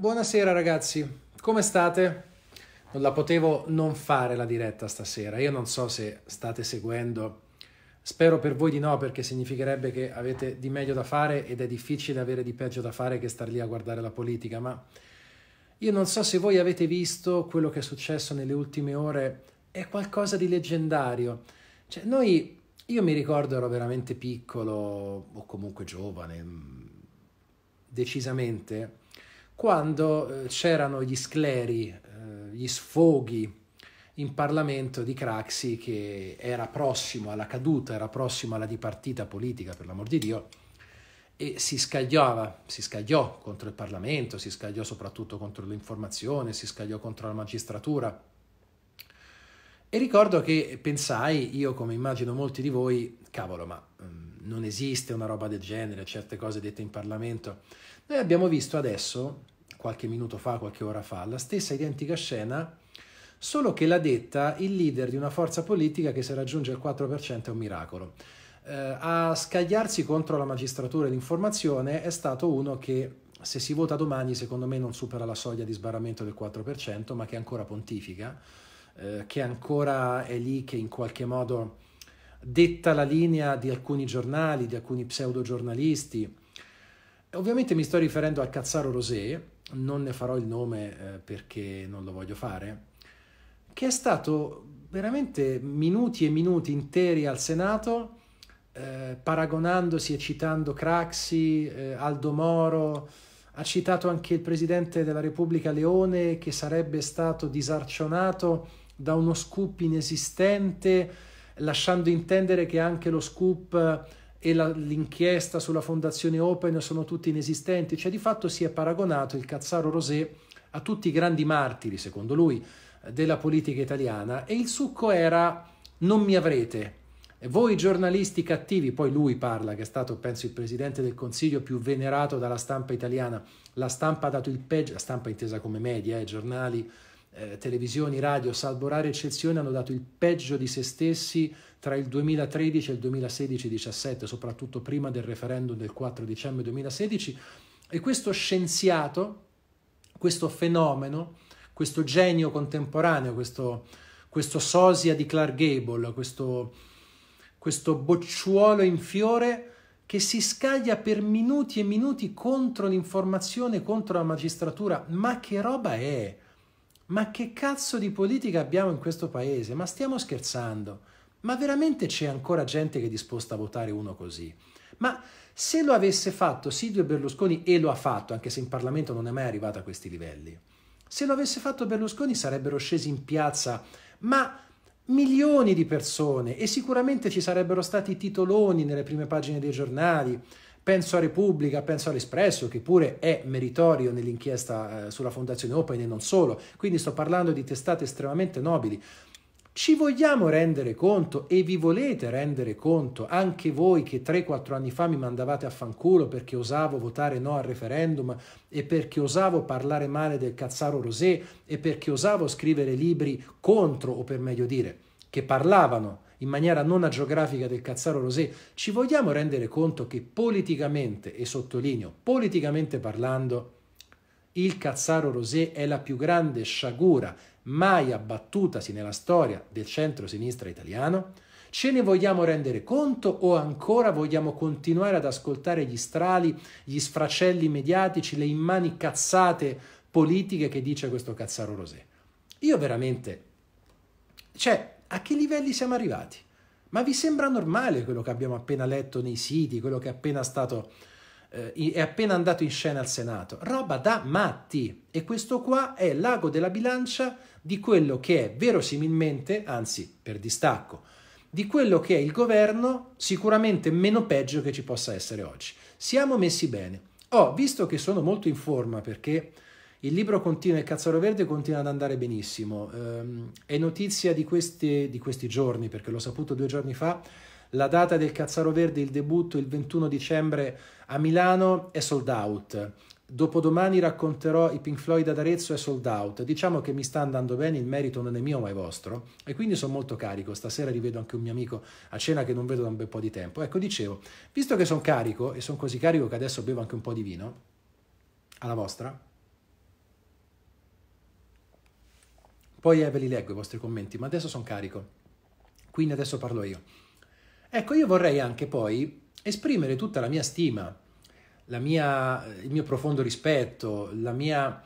Buonasera ragazzi, come state? Non la potevo non fare la diretta stasera, io non so se state seguendo, spero per voi di no perché significherebbe che avete di meglio da fare ed è difficile avere di peggio da fare che star lì a guardare la politica, ma io non so se voi avete visto quello che è successo nelle ultime ore, è qualcosa di leggendario. Cioè, noi, io mi ricordo ero veramente piccolo o comunque giovane, mm, decisamente quando eh, c'erano gli scleri, eh, gli sfoghi in Parlamento di Craxi che era prossimo alla caduta, era prossimo alla dipartita politica, per l'amor di Dio, e si scagliava, si scagliò contro il Parlamento, si scagliò soprattutto contro l'informazione, si scagliò contro la magistratura. E ricordo che pensai, io come immagino molti di voi, cavolo, ma mm, non esiste una roba del genere, certe cose dette in Parlamento. Noi abbiamo visto adesso qualche minuto fa, qualche ora fa, la stessa identica scena, solo che l'ha detta il leader di una forza politica che se raggiunge il 4% è un miracolo. Eh, a scagliarsi contro la magistratura e l'informazione è stato uno che se si vota domani secondo me non supera la soglia di sbarramento del 4%, ma che ancora pontifica, eh, che ancora è lì che in qualche modo detta la linea di alcuni giornali, di alcuni pseudogiornalisti. Ovviamente mi sto riferendo al Cazzaro Rosé, non ne farò il nome eh, perché non lo voglio fare, che è stato veramente minuti e minuti interi al Senato eh, paragonandosi e citando Craxi, eh, Aldo Moro, ha citato anche il presidente della Repubblica Leone che sarebbe stato disarcionato da uno scoop inesistente, lasciando intendere che anche lo scoop e l'inchiesta sulla fondazione Open sono tutti inesistenti, cioè di fatto si è paragonato il Cazzaro Rosé a tutti i grandi martiri, secondo lui, della politica italiana e il succo era non mi avrete. Voi giornalisti cattivi, poi lui parla, che è stato penso il presidente del Consiglio più venerato dalla stampa italiana, la stampa ha dato il peggio, la stampa intesa come media, eh, giornali, eh, televisioni, radio, salvo rare eccezioni, hanno dato il peggio di se stessi tra il 2013 e il 2016-17, soprattutto prima del referendum del 4 dicembre 2016. E questo scienziato, questo fenomeno, questo genio contemporaneo, questo, questo sosia di Clark Gable, questo, questo bocciuolo in fiore, che si scaglia per minuti e minuti contro l'informazione, contro la magistratura. Ma che roba è? Ma che cazzo di politica abbiamo in questo paese? Ma stiamo scherzando? Ma veramente c'è ancora gente che è disposta a votare uno così? Ma se lo avesse fatto Silvio Berlusconi, e lo ha fatto, anche se in Parlamento non è mai arrivato a questi livelli, se lo avesse fatto Berlusconi sarebbero scesi in piazza, ma milioni di persone e sicuramente ci sarebbero stati titoloni nelle prime pagine dei giornali, Penso a Repubblica, penso all'Espresso, che pure è meritorio nell'inchiesta eh, sulla Fondazione Open e non solo. Quindi sto parlando di testate estremamente nobili. Ci vogliamo rendere conto e vi volete rendere conto, anche voi che 3-4 anni fa mi mandavate a fanculo perché osavo votare no al referendum e perché osavo parlare male del cazzaro Rosé e perché osavo scrivere libri contro o per meglio dire, che parlavano in maniera non agiografica del Cazzaro Rosé, ci vogliamo rendere conto che politicamente, e sottolineo, politicamente parlando, il Cazzaro Rosé è la più grande sciagura mai abbattutasi nella storia del centro-sinistra italiano? Ce ne vogliamo rendere conto o ancora vogliamo continuare ad ascoltare gli strali, gli sfracelli mediatici, le immani cazzate politiche che dice questo Cazzaro Rosé? Io veramente... Cioè, a che livelli siamo arrivati? Ma vi sembra normale quello che abbiamo appena letto nei siti, quello che è appena, stato, eh, è appena andato in scena al Senato? Roba da matti! E questo qua è l'ago della bilancia di quello che è verosimilmente, anzi per distacco, di quello che è il governo sicuramente meno peggio che ci possa essere oggi. Siamo messi bene. Ho oh, visto che sono molto in forma perché il libro continua, il Cazzaro Verde continua ad andare benissimo. Ehm, è notizia di questi, di questi giorni, perché l'ho saputo due giorni fa, la data del Cazzaro Verde, il debutto il 21 dicembre a Milano è sold out. Dopodomani racconterò i Pink Floyd ad Arezzo è sold out. Diciamo che mi sta andando bene, il merito non è mio ma è vostro e quindi sono molto carico. Stasera rivedo anche un mio amico a cena che non vedo da un bel po' di tempo. Ecco, dicevo, visto che sono carico e sono così carico che adesso bevo anche un po' di vino, alla vostra. Poi eh, ve li leggo i vostri commenti, ma adesso sono carico, quindi adesso parlo io. Ecco, io vorrei anche poi esprimere tutta la mia stima, la mia, eh, il mio profondo rispetto, la mia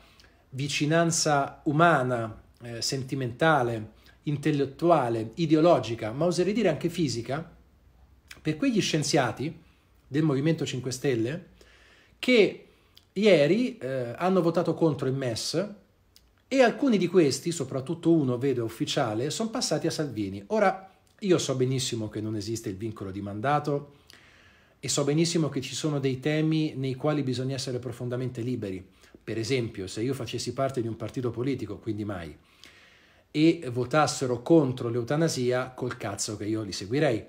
vicinanza umana, eh, sentimentale, intellettuale, ideologica, ma oserei dire anche fisica, per quegli scienziati del Movimento 5 Stelle che ieri eh, hanno votato contro il MES e alcuni di questi, soprattutto uno, vedo ufficiale, sono passati a Salvini. Ora, io so benissimo che non esiste il vincolo di mandato e so benissimo che ci sono dei temi nei quali bisogna essere profondamente liberi. Per esempio, se io facessi parte di un partito politico, quindi mai, e votassero contro l'eutanasia, col cazzo che io li seguirei.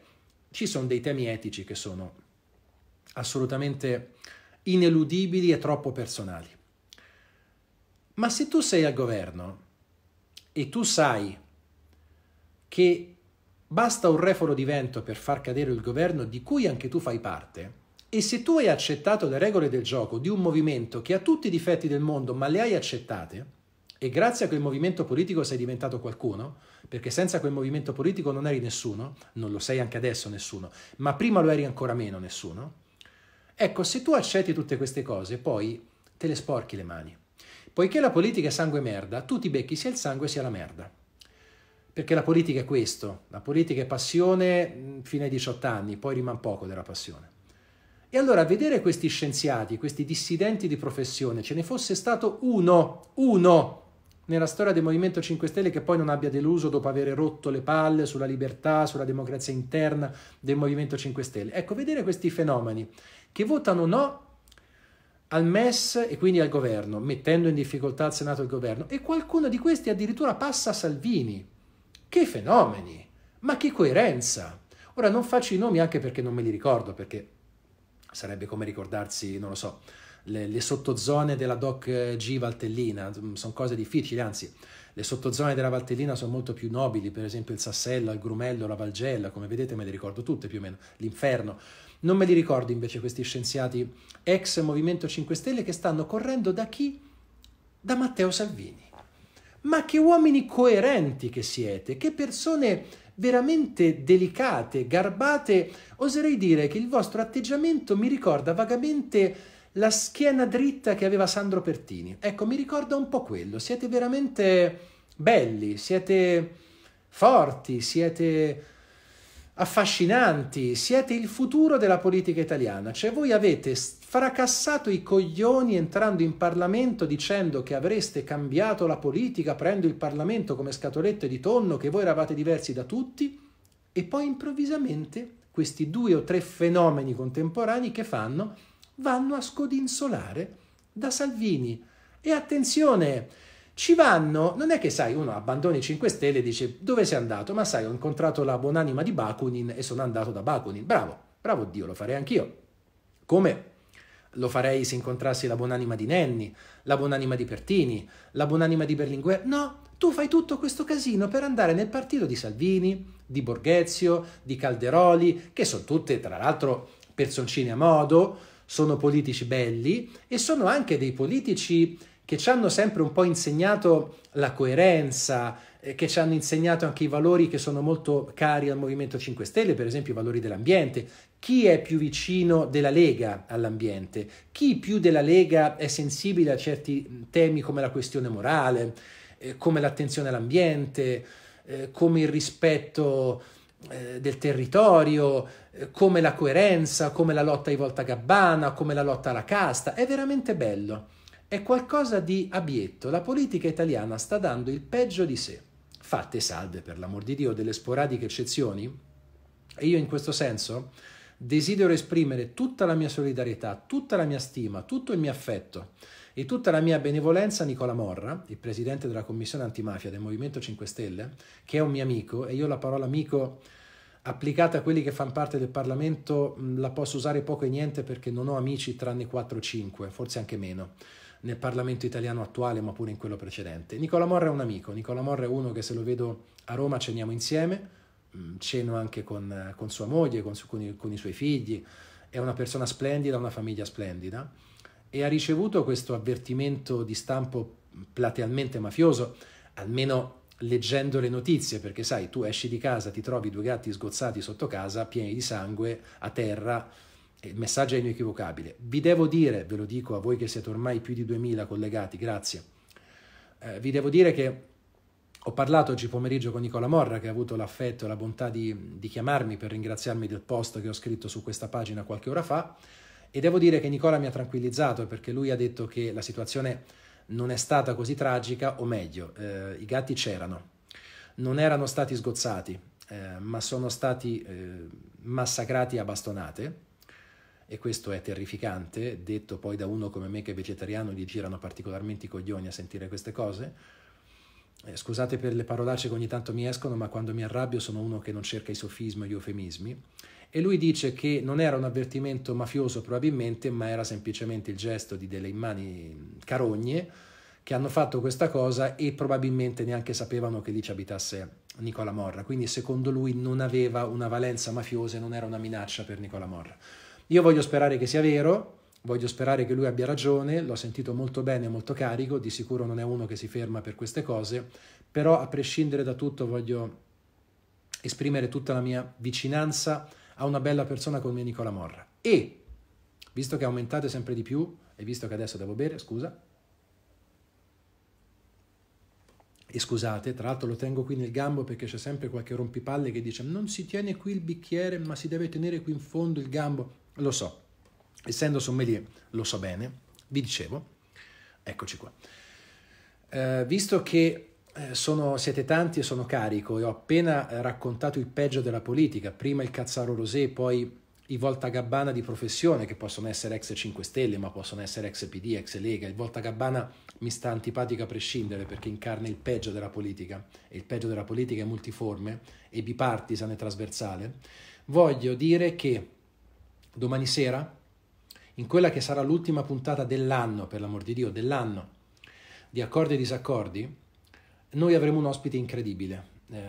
Ci sono dei temi etici che sono assolutamente ineludibili e troppo personali. Ma se tu sei al governo e tu sai che basta un refolo di vento per far cadere il governo di cui anche tu fai parte, e se tu hai accettato le regole del gioco di un movimento che ha tutti i difetti del mondo, ma le hai accettate, e grazie a quel movimento politico sei diventato qualcuno, perché senza quel movimento politico non eri nessuno, non lo sei anche adesso nessuno, ma prima lo eri ancora meno nessuno. Ecco, se tu accetti tutte queste cose, poi te le sporchi le mani. Poiché la politica è sangue e merda, tu ti becchi sia il sangue sia la merda. Perché la politica è questo, la politica è passione mm, fino ai 18 anni, poi rimane poco della passione. E allora vedere questi scienziati, questi dissidenti di professione, ce ne fosse stato uno, uno, nella storia del Movimento 5 Stelle che poi non abbia deluso dopo aver rotto le palle sulla libertà, sulla democrazia interna del Movimento 5 Stelle. Ecco, vedere questi fenomeni che votano no al MES e quindi al governo, mettendo in difficoltà il Senato e il governo, e qualcuno di questi addirittura passa a Salvini. Che fenomeni! Ma che coerenza! Ora non faccio i nomi anche perché non me li ricordo, perché sarebbe come ricordarsi, non lo so, le, le sottozone della Doc eh, G Valtellina, mm, sono cose difficili, anzi, le sottozone della Valtellina sono molto più nobili, per esempio il Sassella, il Grumello, la Valgella, come vedete me le ricordo tutte più o meno, l'inferno. Non me li ricordo invece questi scienziati ex Movimento 5 Stelle che stanno correndo da chi? Da Matteo Salvini. Ma che uomini coerenti che siete, che persone veramente delicate, garbate, oserei dire che il vostro atteggiamento mi ricorda vagamente la schiena dritta che aveva Sandro Pertini. Ecco, mi ricorda un po' quello. Siete veramente belli, siete forti, siete affascinanti, siete il futuro della politica italiana, cioè voi avete fracassato i coglioni entrando in Parlamento dicendo che avreste cambiato la politica, prendo il Parlamento come scatolette di tonno, che voi eravate diversi da tutti, e poi improvvisamente questi due o tre fenomeni contemporanei che fanno vanno a scodinzolare da Salvini. E attenzione, ci vanno, non è che sai, uno abbandoni 5 Stelle e dice dove sei andato? Ma sai, ho incontrato la buonanima di Bakunin e sono andato da Bakunin. Bravo, bravo Dio, lo farei anch'io. Come lo farei se incontrassi la buonanima di Nenni, la buonanima di Pertini, la buonanima di Berlinguer. No, tu fai tutto questo casino per andare nel partito di Salvini, di Borghezio, di Calderoli, che sono tutte, tra l'altro, personcine a modo, sono politici belli e sono anche dei politici che ci hanno sempre un po' insegnato la coerenza, eh, che ci hanno insegnato anche i valori che sono molto cari al Movimento 5 Stelle, per esempio i valori dell'ambiente. Chi è più vicino della Lega all'ambiente? Chi più della Lega è sensibile a certi mm, temi come la questione morale, eh, come l'attenzione all'ambiente, eh, come il rispetto del territorio, come la coerenza, come la lotta ai volta gabbana, come la lotta alla casta? È veramente bello. È qualcosa di abietto. La politica italiana sta dando il peggio di sé, fatte salve per l'amor di Dio delle sporadiche eccezioni. E io in questo senso desidero esprimere tutta la mia solidarietà, tutta la mia stima, tutto il mio affetto e tutta la mia benevolenza a Nicola Morra, il presidente della commissione antimafia del Movimento 5 Stelle, che è un mio amico e io la parola amico applicata a quelli che fanno parte del Parlamento mm, la posso usare poco e niente perché non ho amici tranne 4 o 5, forse anche meno nel Parlamento italiano attuale, ma pure in quello precedente. Nicola Morra è un amico, Nicola Morra è uno che se lo vedo a Roma ceniamo insieme, mm, ceno anche con, con sua moglie, con, con, i, con i suoi figli, è una persona splendida, una famiglia splendida e ha ricevuto questo avvertimento di stampo platealmente mafioso, almeno leggendo le notizie, perché sai, tu esci di casa, ti trovi due gatti sgozzati sotto casa, pieni di sangue, a terra, il eh, messaggio è inequivocabile. Vi devo dire, ve lo dico a voi che siete ormai più di 2000 collegati, grazie, eh, vi devo dire che ho parlato oggi pomeriggio con Nicola Morra che ha avuto l'affetto e la bontà di, di chiamarmi per ringraziarmi del post che ho scritto su questa pagina qualche ora fa e devo dire che Nicola mi ha tranquillizzato perché lui ha detto che la situazione non è stata così tragica, o meglio, eh, i gatti c'erano, non erano stati sgozzati, eh, ma sono stati eh, massacrati a bastonate e questo è terrificante, detto poi da uno come me che è vegetariano gli girano particolarmente i coglioni a sentire queste cose. Eh, scusate per le parolacce che ogni tanto mi escono, ma quando mi arrabbio sono uno che non cerca i sofismi e gli eufemismi. E lui dice che non era un avvertimento mafioso probabilmente, ma era semplicemente il gesto di delle immani carogne che hanno fatto questa cosa e probabilmente neanche sapevano che lì ci abitasse Nicola Morra. Quindi secondo lui non aveva una valenza mafiosa e non era una minaccia per Nicola Morra. Io voglio sperare che sia vero, voglio sperare che lui abbia ragione, l'ho sentito molto bene, molto carico, di sicuro non è uno che si ferma per queste cose, però a prescindere da tutto voglio esprimere tutta la mia vicinanza a una bella persona come Nicola Morra. E, visto che aumentate sempre di più, e visto che adesso devo bere, scusa, e scusate, tra l'altro lo tengo qui nel gambo perché c'è sempre qualche rompipalle che dice non si tiene qui il bicchiere, ma si deve tenere qui in fondo il gambo. Lo so, essendo sommelier lo so bene, vi dicevo, eccoci qua. Eh, visto che eh, sono, siete tanti e sono carico e ho appena raccontato il peggio della politica, prima il Cazzaro Rosé, poi i Volta Gabbana di professione, che possono essere ex 5 Stelle, ma possono essere ex PD, ex Lega. Il Volta Gabbana mi sta antipatico a prescindere perché incarna il peggio della politica, e il peggio della politica è multiforme e bipartisan e trasversale. Voglio dire che domani sera, in quella che sarà l'ultima puntata dell'anno, per l'amor di Dio, dell'anno, di accordi e disaccordi, noi avremo un ospite incredibile. Eh,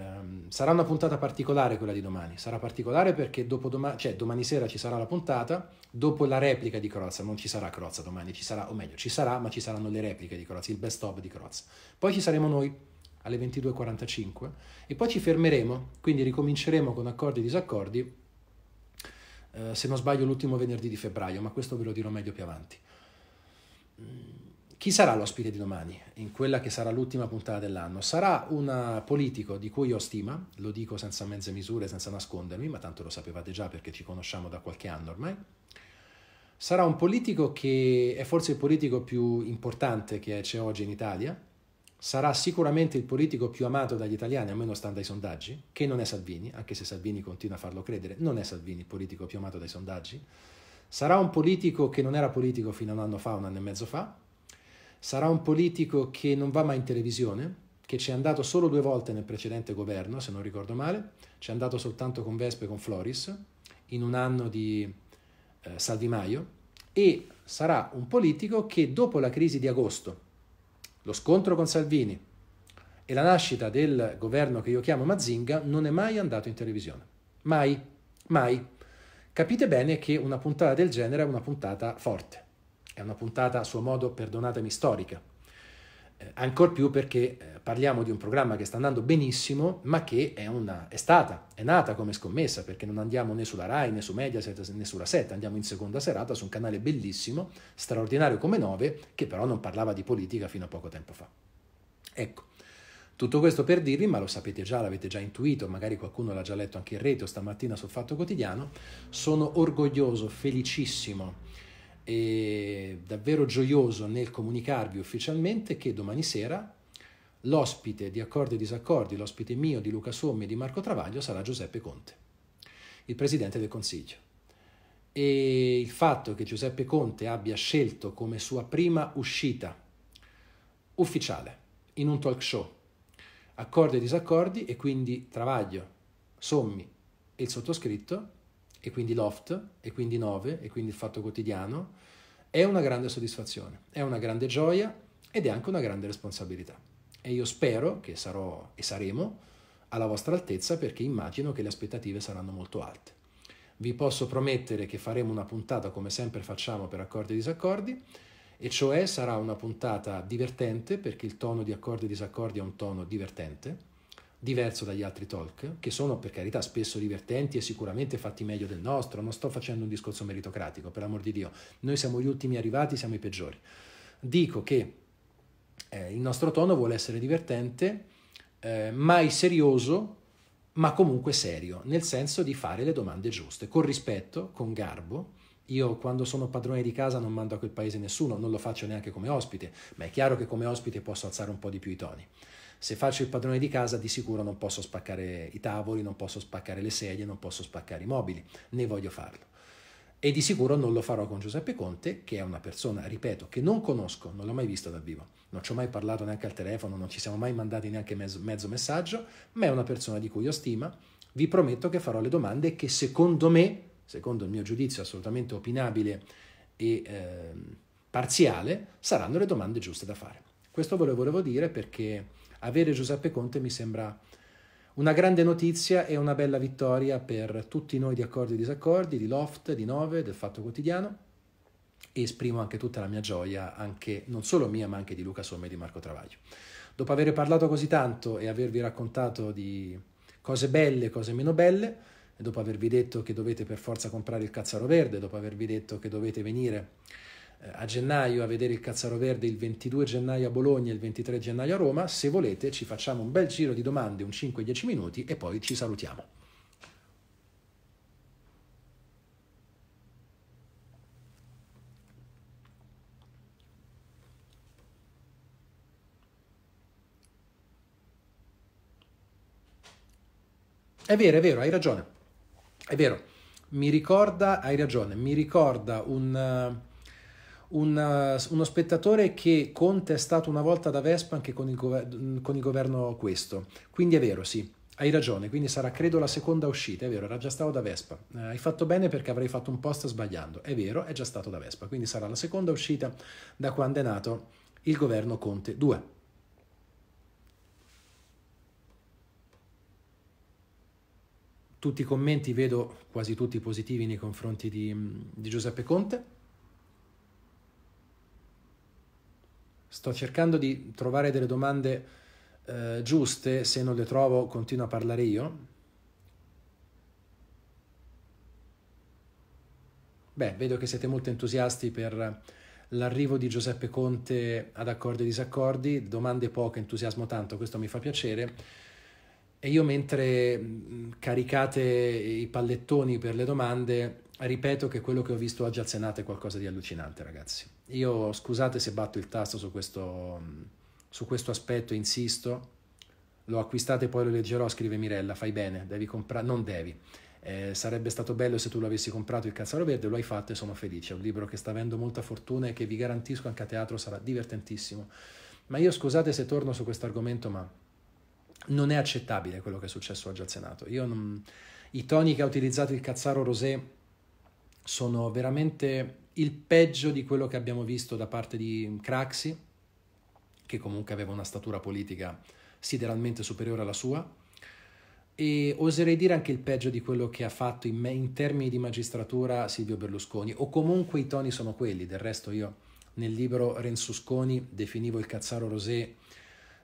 sarà una puntata particolare quella di domani, sarà particolare perché domani, cioè, domani sera ci sarà la puntata, dopo la replica di Crozza, non ci sarà Crozza domani, ci sarà, o meglio, ci sarà, ma ci saranno le repliche di Crozza, il best of di Crozza. Poi ci saremo noi alle 22.45 e poi ci fermeremo, quindi ricominceremo con accordi e disaccordi eh, se non sbaglio l'ultimo venerdì di febbraio, ma questo ve lo dirò meglio più avanti. Chi sarà l'ospite di domani, in quella che sarà l'ultima puntata dell'anno? Sarà un eh, politico di cui ho stima, lo dico senza mezze misure, senza nascondermi, ma tanto lo sapevate già perché ci conosciamo da qualche anno ormai. Sarà un politico che è forse il politico più importante che c'è oggi in Italia, sarà sicuramente il politico più amato dagli italiani, almeno stando ai sondaggi, che non è Salvini, anche se Salvini continua a farlo credere, non è Salvini il politico più amato dai sondaggi, sarà un politico che non era politico fino a un anno fa, un anno e mezzo fa, sarà un politico che non va mai in televisione, che ci è andato solo due volte nel precedente governo, se non ricordo male, ci è andato soltanto con Vespe e con Floris, in un anno di eh, Salvi Maio, e sarà un politico che dopo la crisi di agosto, lo scontro con Salvini e la nascita del governo che io chiamo Mazinga non è mai andato in televisione. Mai, mai. Capite bene che una puntata del genere è una puntata forte, è una puntata a suo modo, perdonatemi, storica eh, ancor più perché eh, parliamo di un programma che sta andando benissimo, ma che è, una, è, stata, è nata come scommessa, perché non andiamo né sulla RAI, né su Mediaset, né sulla 7, andiamo in seconda serata su un canale bellissimo, straordinario come 9, che però non parlava di politica fino a poco tempo fa. Ecco, tutto questo per dirvi, ma lo sapete già, l'avete già intuito, magari qualcuno l'ha già letto anche in rete o stamattina sul Fatto Quotidiano, sono orgoglioso, felicissimo, e davvero gioioso nel comunicarvi ufficialmente che domani sera l'ospite di Accordi e Disaccordi, l'ospite mio di Luca Sommi e di Marco Travaglio sarà Giuseppe Conte, il Presidente del Consiglio. E il fatto che Giuseppe Conte abbia scelto come sua prima uscita ufficiale in un talk show Accordi e Disaccordi e quindi Travaglio, Sommi e il sottoscritto e quindi Loft, e quindi 9, e quindi il fatto quotidiano, è una grande soddisfazione, è una grande gioia ed è anche una grande responsabilità. E io spero che sarò e saremo alla vostra altezza perché immagino che le aspettative saranno molto alte. Vi posso promettere che faremo una puntata come sempre facciamo per accordi e disaccordi, e cioè sarà una puntata divertente perché il tono di accordi e disaccordi è un tono divertente diverso dagli altri talk, che sono per carità spesso divertenti e sicuramente fatti meglio del nostro, non sto facendo un discorso meritocratico, per amor di Dio, noi siamo gli ultimi arrivati, siamo i peggiori. Dico che eh, il nostro tono vuole essere divertente, eh, mai serioso, ma comunque serio, nel senso di fare le domande giuste, con rispetto, con garbo. Io quando sono padrone di casa non mando a quel paese nessuno, non lo faccio neanche come ospite, ma è chiaro che come ospite posso alzare un po' di più i toni se faccio il padrone di casa di sicuro non posso spaccare i tavoli, non posso spaccare le sedie, non posso spaccare i mobili, né voglio farlo. E di sicuro non lo farò con Giuseppe Conte, che è una persona, ripeto, che non conosco, non l'ho mai vista dal vivo, non ci ho mai parlato neanche al telefono, non ci siamo mai mandati neanche mezzo, mezzo messaggio, ma è una persona di cui ho stima. Vi prometto che farò le domande che secondo me, secondo il mio giudizio assolutamente opinabile e eh, parziale, saranno le domande giuste da fare. Questo ve lo volevo dire perché avere Giuseppe Conte mi sembra una grande notizia e una bella vittoria per tutti noi di Accordi e Disaccordi, di Loft, di Nove, del Fatto Quotidiano e esprimo anche tutta la mia gioia, anche, non solo mia ma anche di Luca Somme e di Marco Travaglio. Dopo aver parlato così tanto e avervi raccontato di cose belle e cose meno belle, e dopo avervi detto che dovete per forza comprare il cazzaro verde, dopo avervi detto che dovete venire a gennaio a vedere il Cazzaro Verde il 22 gennaio a Bologna e il 23 gennaio a Roma. Se volete ci facciamo un bel giro di domande, un 5-10 minuti e poi ci salutiamo. È vero, è vero, hai ragione. È vero, mi ricorda, hai ragione, mi ricorda un eh, un, eh, uno spettatore che Conte è stato una volta da Vespa anche con il, gover- con il governo questo. Quindi è vero, sì. Hai ragione, quindi sarà credo la seconda uscita, è vero, era già stato da Vespa. Eh, hai fatto bene perché avrei fatto un post sbagliando, è vero, è già stato da Vespa, quindi sarà la seconda uscita da quando è nato il governo Conte 2. Tutti i commenti, vedo quasi tutti positivi nei confronti di, di Giuseppe Conte. Sto cercando di trovare delle domande eh, giuste, se non le trovo continuo a parlare io. Beh, vedo che siete molto entusiasti per l'arrivo di Giuseppe Conte ad accordi e disaccordi, domande poche, entusiasmo tanto, questo mi fa piacere. E io mentre mm, caricate i pallettoni per le domande, ripeto che quello che ho visto oggi al Senato è qualcosa di allucinante, ragazzi. Io scusate se batto il tasto su questo, mm, su questo aspetto, insisto. Lo acquistate e poi lo leggerò, scrive Mirella, fai bene, devi comprare, non devi. Eh, sarebbe stato bello se tu l'avessi comprato il Cazzaro Verde, lo hai fatto e sono felice. È un libro che sta avendo molta fortuna e che vi garantisco anche a teatro sarà divertentissimo. Ma io scusate se torno su questo argomento, ma non è accettabile quello che è successo oggi al Senato. Non... I toni che ha utilizzato il Cazzaro Rosé sono veramente il peggio di quello che abbiamo visto da parte di Craxi, che comunque aveva una statura politica sideralmente superiore alla sua, e oserei dire anche il peggio di quello che ha fatto in, me, in termini di magistratura Silvio Berlusconi, o comunque i toni sono quelli, del resto io nel libro Renzusconi definivo il Cazzaro Rosé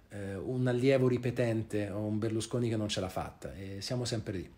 eh, un allievo ripetente o un Berlusconi che non ce l'ha fatta, e siamo sempre lì.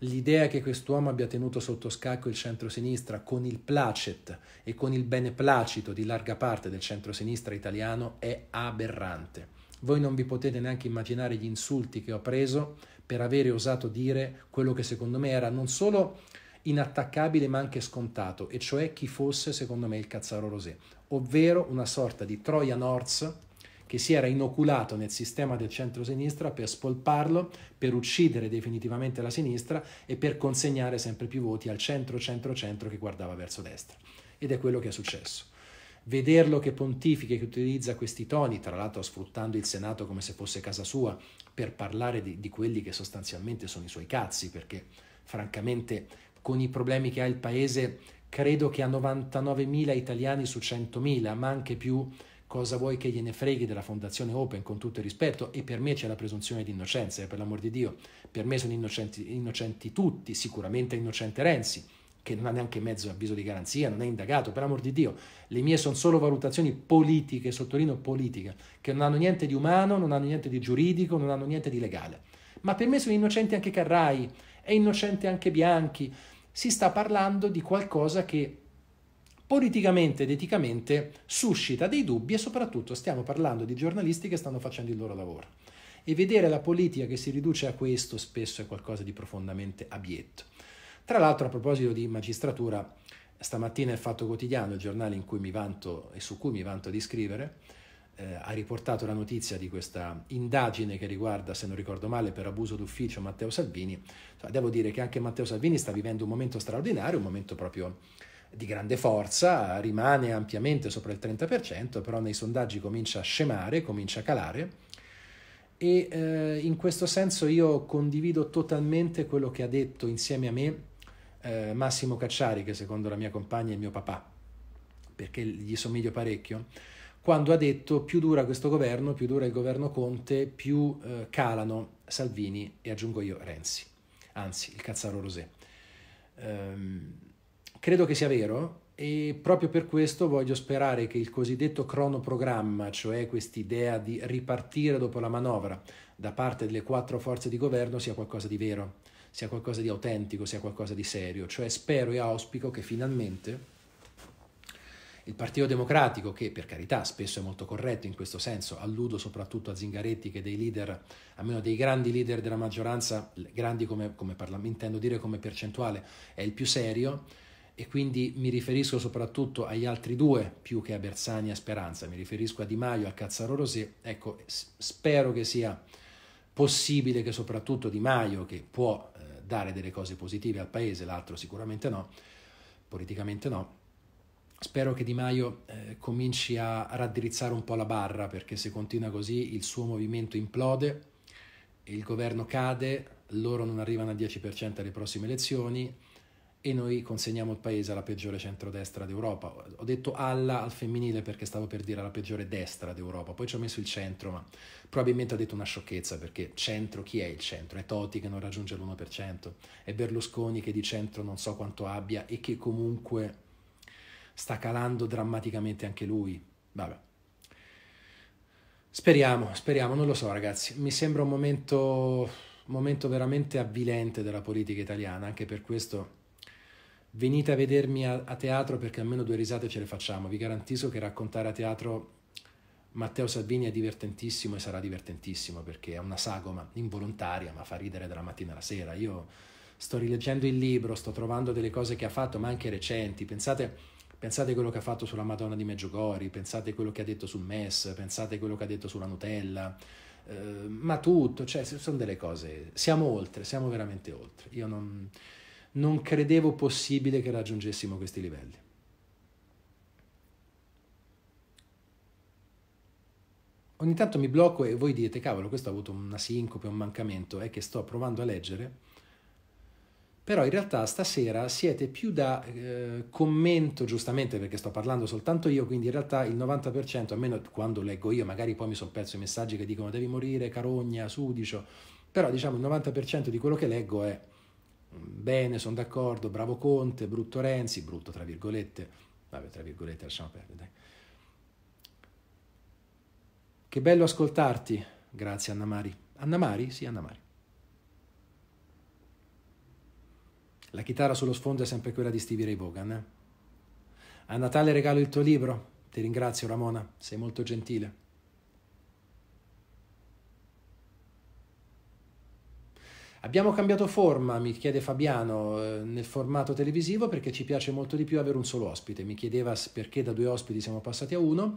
L'idea che quest'uomo abbia tenuto sotto scacco il centro-sinistra con il placet e con il beneplacito di larga parte del centro-sinistra italiano è aberrante. Voi non vi potete neanche immaginare gli insulti che ho preso per avere osato dire quello che secondo me era non solo inattaccabile ma anche scontato, e cioè chi fosse secondo me il Cazzaro Rosé, ovvero una sorta di Troia Horse che si era inoculato nel sistema del centro-sinistra per spolparlo, per uccidere definitivamente la sinistra e per consegnare sempre più voti al centro-centro-centro che guardava verso destra. Ed è quello che è successo. Vederlo che pontifica, che utilizza questi toni, tra l'altro sfruttando il Senato come se fosse casa sua, per parlare di, di quelli che sostanzialmente sono i suoi cazzi, perché francamente con i problemi che ha il paese credo che a 99.000 italiani su 100.000, ma anche più, cosa vuoi che gliene freghi della fondazione Open con tutto il rispetto e per me c'è la presunzione di innocenza, eh, per l'amor di Dio, per me sono innocenti, innocenti tutti, sicuramente innocente Renzi, che non ha neanche mezzo avviso di garanzia, non è indagato, per l'amor di Dio, le mie sono solo valutazioni politiche, sottolineo politiche che non hanno niente di umano, non hanno niente di giuridico, non hanno niente di legale. Ma per me sono innocenti anche Carrai, è innocente anche Bianchi, si sta parlando di qualcosa che politicamente ed eticamente suscita dei dubbi e soprattutto stiamo parlando di giornalisti che stanno facendo il loro lavoro. E vedere la politica che si riduce a questo spesso è qualcosa di profondamente abietto. Tra l'altro a proposito di magistratura, stamattina il Fatto Quotidiano, il giornale in cui mi vanto e su cui mi vanto di scrivere, eh, ha riportato la notizia di questa indagine che riguarda, se non ricordo male, per abuso d'ufficio Matteo Salvini. Cioè, devo dire che anche Matteo Salvini sta vivendo un momento straordinario, un momento proprio di grande forza, rimane ampiamente sopra il 30%, però nei sondaggi comincia a scemare, comincia a calare e eh, in questo senso io condivido totalmente quello che ha detto insieme a me eh, Massimo Cacciari, che secondo la mia compagna è mio papà, perché gli somiglio parecchio, quando ha detto più dura questo governo, più dura il governo Conte, più eh, calano Salvini e aggiungo io Renzi, anzi il Cazzaro Rosé. Um, Credo che sia vero e proprio per questo voglio sperare che il cosiddetto cronoprogramma, cioè quest'idea di ripartire dopo la manovra da parte delle quattro forze di governo, sia qualcosa di vero, sia qualcosa di autentico, sia qualcosa di serio. Cioè spero e auspico che finalmente il Partito Democratico, che per carità spesso è molto corretto in questo senso, alludo soprattutto a Zingaretti che dei leader, almeno dei grandi leader della maggioranza, grandi come, come intendo dire come percentuale, è il più serio, e quindi mi riferisco soprattutto agli altri due più che a Bersani e a Speranza, mi riferisco a Di Maio e a Cazzaro Rosé, ecco spero che sia possibile che soprattutto Di Maio che può eh, dare delle cose positive al paese, l'altro sicuramente no, politicamente no, spero che Di Maio eh, cominci a raddrizzare un po' la barra perché se continua così il suo movimento implode, il governo cade, loro non arrivano al 10% alle prossime elezioni, e noi consegniamo il paese alla peggiore centrodestra d'Europa. Ho detto alla al femminile perché stavo per dire alla peggiore destra d'Europa, poi ci ho messo il centro, ma probabilmente ho detto una sciocchezza perché centro chi è il centro? È Toti che non raggiunge l'1%, è Berlusconi che di centro non so quanto abbia e che comunque sta calando drammaticamente anche lui. Vabbè. Speriamo, speriamo, non lo so ragazzi, mi sembra un momento, momento veramente avvilente della politica italiana, anche per questo venite a vedermi a, a, teatro perché almeno due risate ce le facciamo. Vi garantisco che raccontare a teatro Matteo Salvini è divertentissimo e sarà divertentissimo perché è una sagoma involontaria, ma fa ridere dalla mattina alla sera. Io sto rileggendo il libro, sto trovando delle cose che ha fatto, ma anche recenti. Pensate, pensate quello che ha fatto sulla Madonna di Meggiugori, pensate quello che ha detto sul MES, pensate quello che ha detto sulla Nutella. Eh, ma tutto, cioè, sono delle cose. Siamo oltre, siamo veramente oltre. Io non non credevo possibile che raggiungessimo questi livelli. Ogni tanto mi blocco e voi dite, cavolo, questo ha avuto una sincope, un mancamento, è che sto provando a leggere. Però in realtà stasera siete più da eh, commento, giustamente perché sto parlando soltanto io, quindi in realtà il 90%, almeno quando leggo io, magari poi mi sono perso i messaggi che dicono devi morire, carogna, sudicio, però diciamo il 90% di quello che leggo è bene, sono d'accordo, bravo Conte, brutto Renzi, brutto tra virgolette, vabbè tra virgolette lasciamo perdere, dai. Che bello ascoltarti, grazie Anna Mari. Anna Mari? Sì, Anna Mari. La chitarra sullo sfondo è sempre quella di Stevie Ray Vaughan. Eh? A Natale regalo il tuo libro. Ti ringrazio Ramona, sei molto gentile. Abbiamo cambiato forma, mi chiede Fabiano, eh, nel formato televisivo perché ci piace molto di più avere un solo ospite. Mi chiedeva perché da due ospiti siamo passati a uno,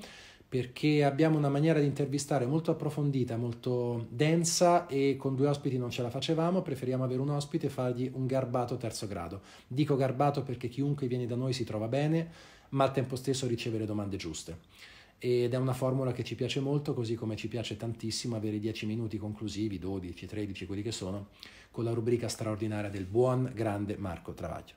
perché abbiamo una maniera di intervistare molto approfondita, molto densa e con due ospiti non ce la facevamo, preferiamo avere un ospite e fargli un garbato terzo grado. Dico garbato perché chiunque viene da noi si trova bene, ma al tempo stesso riceve le domande giuste ed è una formula che ci piace molto, così come ci piace tantissimo avere i 10 minuti conclusivi, 12, 13, quelli che sono, con la rubrica straordinaria del buon grande Marco Travaglio.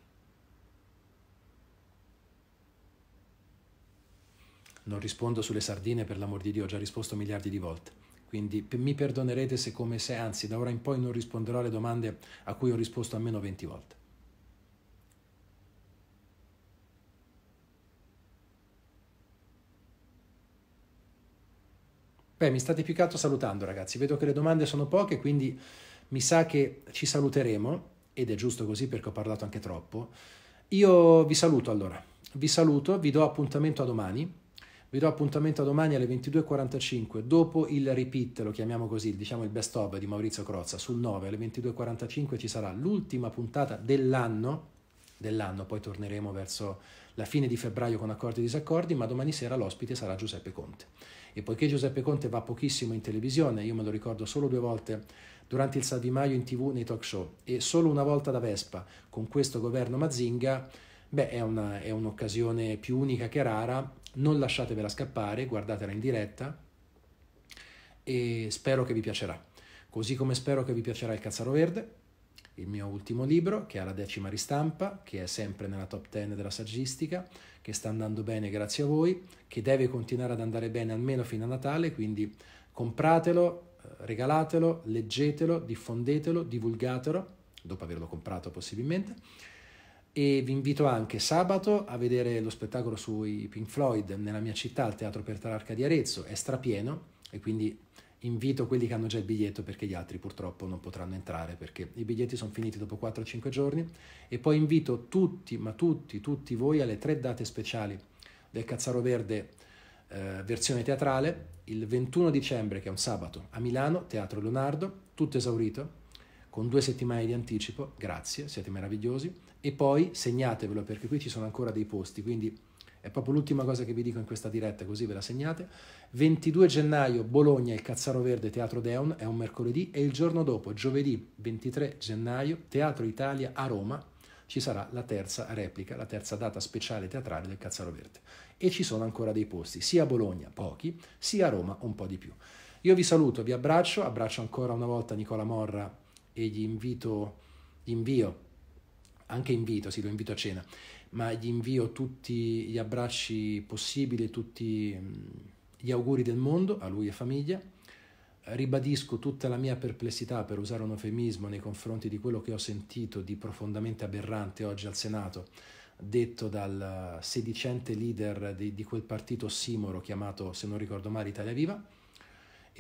Non rispondo sulle sardine, per l'amor di Dio, ho già risposto miliardi di volte. Quindi mi perdonerete se come se, anzi da ora in poi non risponderò alle domande a cui ho risposto almeno 20 volte. Beh, mi state più che altro salutando ragazzi, vedo che le domande sono poche, quindi mi sa che ci saluteremo, ed è giusto così perché ho parlato anche troppo. Io vi saluto allora, vi saluto, vi do appuntamento a domani, vi do appuntamento a domani alle 22.45 dopo il repeat, lo chiamiamo così, diciamo il best of di Maurizio Crozza, sul 9 alle 22.45 ci sarà l'ultima puntata dell'anno, dell'anno, poi torneremo verso la fine di febbraio con accordi e disaccordi, ma domani sera l'ospite sarà Giuseppe Conte. E poiché Giuseppe Conte va pochissimo in televisione, io me lo ricordo solo due volte durante il Maio in tv nei talk show e solo una volta da Vespa con questo governo Mazinga, beh è, una, è un'occasione più unica che rara, non lasciatevela scappare, guardatela in diretta e spero che vi piacerà. Così come spero che vi piacerà il Cazzaro Verde, il mio ultimo libro, che è la decima ristampa, che è sempre nella top 10 della saggistica, che sta andando bene grazie a voi, che deve continuare ad andare bene almeno fino a Natale, quindi compratelo, eh, regalatelo, leggetelo, diffondetelo, divulgatelo, dopo averlo comprato possibilmente. E vi invito anche sabato a vedere lo spettacolo sui Pink Floyd nella mia città, al Teatro Pertararca di Arezzo, è strapieno e quindi invito quelli che hanno già il biglietto perché gli altri purtroppo non potranno entrare perché i biglietti sono finiti dopo 4-5 giorni e poi invito tutti, ma tutti, tutti voi alle tre date speciali del Cazzaro Verde eh, versione teatrale, il 21 dicembre che è un sabato a Milano, Teatro Leonardo, tutto esaurito, con due settimane di anticipo, grazie, siete meravigliosi, e poi segnatevelo perché qui ci sono ancora dei posti, quindi è proprio l'ultima cosa che vi dico in questa diretta, così ve la segnate. 22 gennaio Bologna, il Cazzaro Verde, Teatro Deon, è un mercoledì e il giorno dopo, giovedì 23 gennaio, Teatro Italia a Roma, ci sarà la terza replica, la terza data speciale teatrale del Cazzaro Verde. E ci sono ancora dei posti, sia a Bologna pochi, sia a Roma un po' di più. Io vi saluto, vi abbraccio, abbraccio ancora una volta Nicola Morra e gli invito, gli invio, anche invito, sì lo invito a cena, ma gli invio tutti gli abbracci possibili, tutti gli auguri del mondo a lui e famiglia. Ribadisco tutta la mia perplessità, per usare un eufemismo, nei confronti di quello che ho sentito di profondamente aberrante oggi al Senato, detto dal sedicente leader di, di quel partito simoro chiamato, se non ricordo male, Italia Viva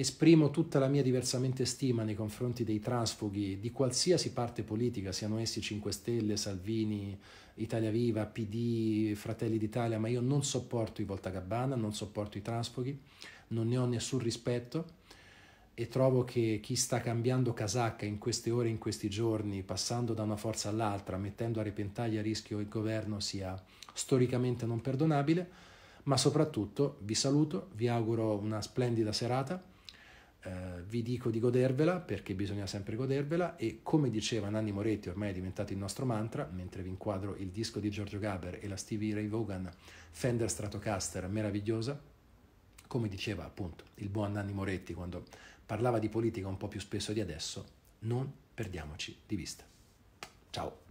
Esprimo tutta la mia diversamente stima nei confronti dei transfughi di qualsiasi parte politica, siano essi 5 Stelle, Salvini, Italia Viva, PD, Fratelli d'Italia, ma io non sopporto i Voltagabbana, non sopporto i transfughi, non ne ho nessun rispetto e trovo che chi sta cambiando casacca in queste ore, in questi giorni, passando da una forza all'altra, mettendo a repentaglio e a rischio il governo sia storicamente non perdonabile, ma soprattutto vi saluto, vi auguro una splendida serata eh, vi dico di godervela perché bisogna sempre godervela e come diceva Nanni Moretti, ormai è diventato il nostro mantra, mentre vi inquadro il disco di Giorgio Gaber e la Stevie Ray Vaughan Fender Stratocaster meravigliosa, come diceva appunto il buon Nanni Moretti quando parlava di politica un po' più spesso di adesso, non perdiamoci di vista. Ciao!